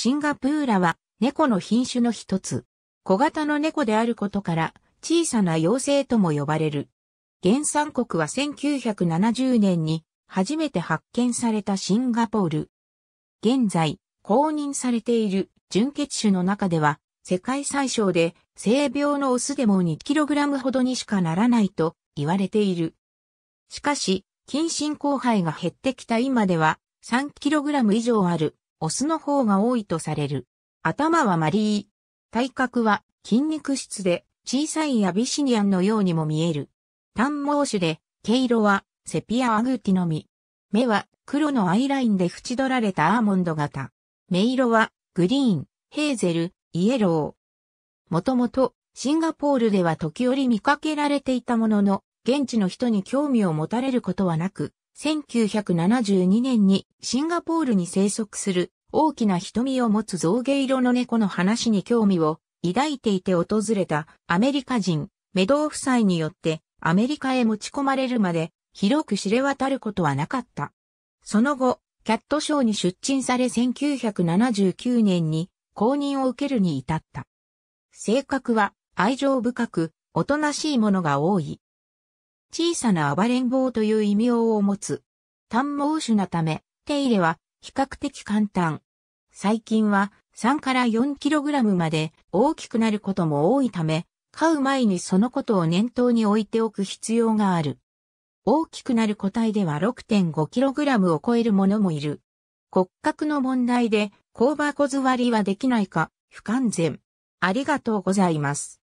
シンガプーラは猫の品種の一つ。小型の猫であることから小さな妖精とも呼ばれる。原産国は1970年に初めて発見されたシンガポール。現在、公認されている純血種の中では世界最小で性病のオスでも 2kg ほどにしかならないと言われている。しかし、近親交配が減ってきた今では 3kg 以上あるオスの方が多いとされる。頭はマリー。体格は筋肉質で小さいアビシニアンのようにも見える。短毛種で毛色はセピアアグティのみ。目は黒のアイラインで縁取られたアーモンド型。目色はグリーン、ヘーゼル、イエロー。もともとシンガポールでは時折見かけられていたものの、現地の人に興味を持たれることはなく、1972年にシンガポールに生息する大きな瞳を持つ象牙色の猫の話に興味を抱いていて訪れたアメリカ人、メドウ夫妻によってアメリカへ持ち込まれるまで広く知れ渡ることはなかった。その後、キャットショーに出陳され1979年に公認を受けるに至った。性格は愛情深く、おとなしいものが多い。小さな暴れん坊という異名を持つ。短毛種なため、手入れは比較的簡単。最近は3から 4kg まで大きくなることも多いため、飼う前にそのことを念頭に置いておく必要がある。大きくなる個体では 6.5kg を超えるものもいる。骨格の問題で、香小座りはできないか、不完全。ありがとうございます。